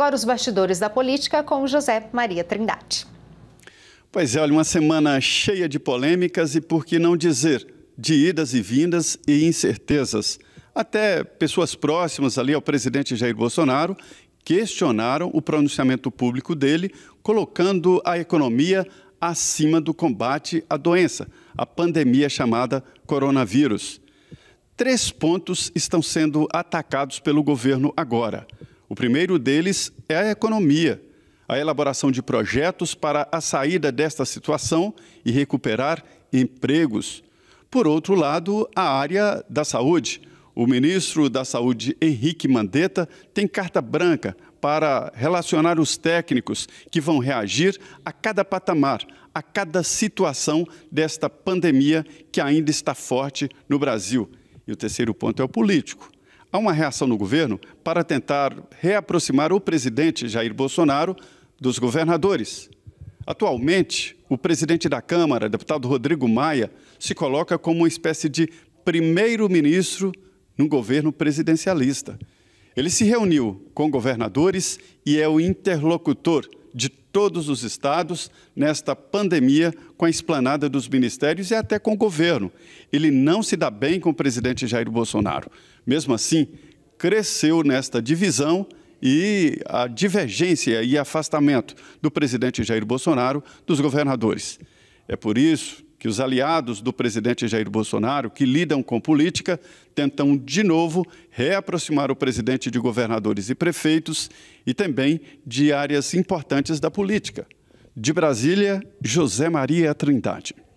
Agora os bastidores da política com José Maria Trindade. Pois é, olha, uma semana cheia de polêmicas e por que não dizer, de idas e vindas e incertezas. Até pessoas próximas ali ao presidente Jair Bolsonaro questionaram o pronunciamento público dele, colocando a economia acima do combate à doença, a pandemia chamada coronavírus. Três pontos estão sendo atacados pelo governo agora: o primeiro deles é a economia, a elaboração de projetos para a saída desta situação e recuperar empregos. Por outro lado, a área da saúde. O ministro da Saúde, Henrique Mandetta, tem carta branca para relacionar os técnicos que vão reagir a cada patamar, a cada situação desta pandemia que ainda está forte no Brasil. E o terceiro ponto é o político há uma reação no governo para tentar reaproximar o presidente Jair Bolsonaro dos governadores. Atualmente, o presidente da Câmara, deputado Rodrigo Maia, se coloca como uma espécie de primeiro-ministro no governo presidencialista. Ele se reuniu com governadores e é o interlocutor de todos os estados nesta pandemia com a esplanada dos ministérios e até com o governo. Ele não se dá bem com o presidente Jair Bolsonaro. Mesmo assim, cresceu nesta divisão e a divergência e afastamento do presidente Jair Bolsonaro dos governadores. É por isso que os aliados do presidente Jair Bolsonaro, que lidam com política, tentam de novo reaproximar o presidente de governadores e prefeitos e também de áreas importantes da política. De Brasília, José Maria Trindade.